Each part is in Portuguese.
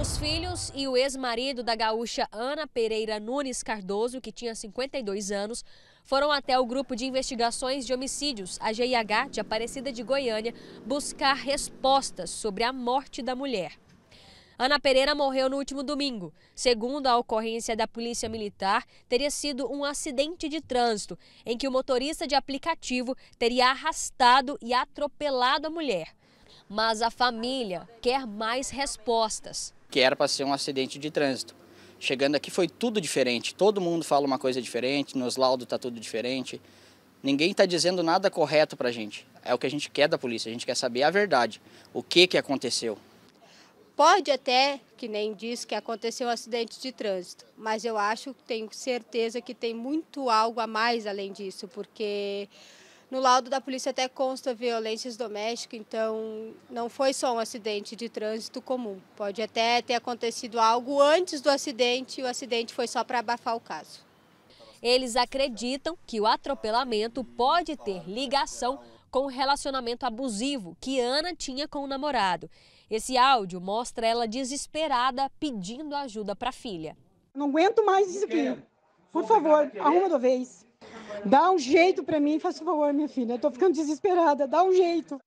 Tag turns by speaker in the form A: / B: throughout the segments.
A: Os filhos e o ex-marido da gaúcha Ana Pereira Nunes Cardoso, que tinha 52 anos, foram até o Grupo de Investigações de Homicídios, a GIH, de Aparecida de Goiânia, buscar respostas sobre a morte da mulher. Ana Pereira morreu no último domingo. Segundo a ocorrência da Polícia Militar, teria sido um acidente de trânsito em que o motorista de aplicativo teria arrastado e atropelado a mulher mas a família quer mais respostas.
B: Que era para ser um acidente de trânsito. Chegando aqui foi tudo diferente, todo mundo fala uma coisa diferente, nos laudos está tudo diferente. Ninguém está dizendo nada correto para a gente. É o que a gente quer da polícia, a gente quer saber a verdade, o que, que aconteceu. Pode
C: até, que nem diz, que aconteceu um acidente de trânsito, mas eu acho, tenho certeza que tem muito algo a mais além disso, porque no laudo da polícia até consta violências domésticas, então não foi só um acidente de trânsito comum. Pode até ter acontecido algo antes do acidente e o acidente foi só para abafar o caso. Eles acreditam que o atropelamento pode ter ligação com o
A: relacionamento abusivo que Ana tinha com o namorado. Esse áudio mostra ela desesperada pedindo ajuda para a filha.
D: Não aguento mais isso aqui. Por favor, arruma de vez. Dá um jeito para mim, faz favor, minha filha. Eu tô ficando desesperada, dá um jeito.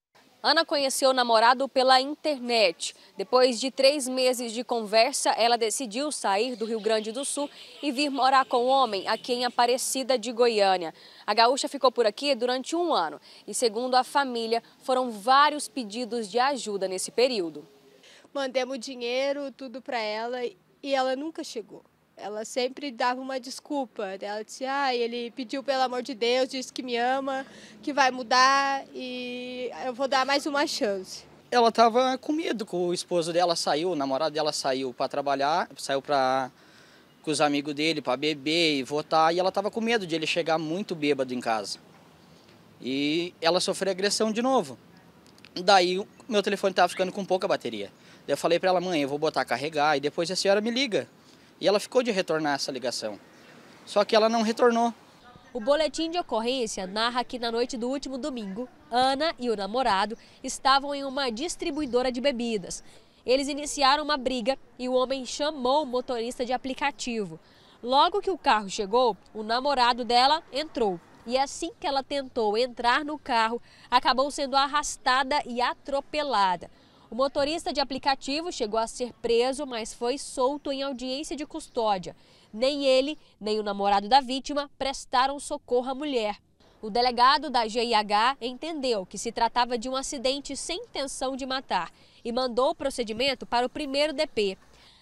A: Ana conheceu o namorado pela internet. Depois de três meses de conversa, ela decidiu sair do Rio Grande do Sul e vir morar com o um homem aqui em Aparecida de Goiânia. A gaúcha ficou por aqui durante um ano e, segundo a
C: família, foram vários pedidos de ajuda nesse período. Mandemos dinheiro, tudo para ela e ela nunca chegou ela sempre dava uma desculpa. Né? Ela dizia, ah, ele pediu pelo amor de Deus, disse que me ama, que vai mudar e eu vou dar mais uma chance.
B: Ela estava com medo que o esposo dela saiu, o namorado dela saiu para trabalhar, saiu para com os amigos dele para beber e votar, e ela estava com medo de ele chegar muito bêbado em casa. E ela sofreu agressão de novo. Daí meu telefone estava ficando com pouca bateria. Daí eu falei para ela, mãe, eu vou botar carregar e depois a senhora me liga e ela ficou de retornar essa ligação. Só que ela não retornou.
A: O boletim de ocorrência narra que na noite do último domingo, Ana e o namorado estavam em uma distribuidora de bebidas. Eles iniciaram uma briga e o homem chamou o motorista de aplicativo. Logo que o carro chegou, o namorado dela entrou. E assim que ela tentou entrar no carro, acabou sendo arrastada e atropelada. O motorista de aplicativo chegou a ser preso, mas foi solto em audiência de custódia. Nem ele, nem o namorado da vítima prestaram socorro à mulher. O delegado da GIH entendeu que se tratava de um acidente sem intenção de matar e mandou o procedimento para o primeiro DP.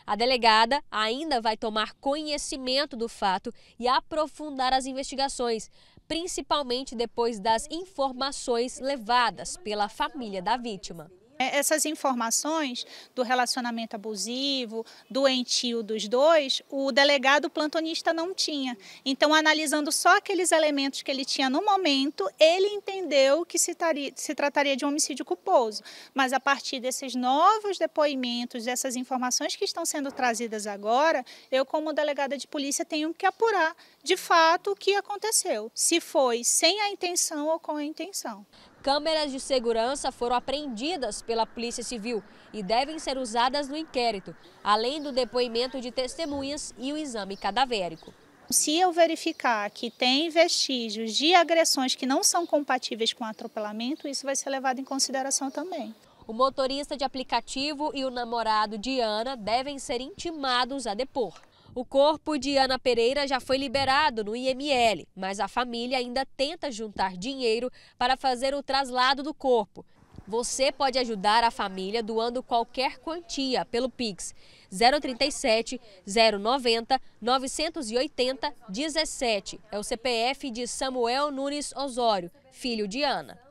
A: A delegada ainda vai tomar conhecimento do fato e aprofundar as investigações, principalmente depois das informações
D: levadas pela família da vítima. É, essas informações do relacionamento abusivo, doentio dos dois, o delegado plantonista não tinha. Então, analisando só aqueles elementos que ele tinha no momento, ele entendeu que se, taria, se trataria de um homicídio culposo. Mas a partir desses novos depoimentos, dessas informações que estão sendo trazidas agora, eu, como delegada de polícia, tenho que apurar de fato o que aconteceu, se foi sem a intenção ou com a intenção.
A: Câmeras de segurança foram apreendidas pela Polícia Civil e devem ser usadas no inquérito,
D: além do depoimento de testemunhas e o exame cadavérico. Se eu verificar que tem vestígios de agressões que não são compatíveis com atropelamento, isso vai ser levado em consideração também. O motorista de aplicativo e o namorado de
A: Ana devem ser intimados a depor. O corpo de Ana Pereira já foi liberado no IML, mas a família ainda tenta juntar dinheiro para fazer o traslado do corpo. Você pode ajudar a família doando qualquer quantia pelo Pix 037 090 980 17. É o CPF de Samuel Nunes Osório, filho de Ana.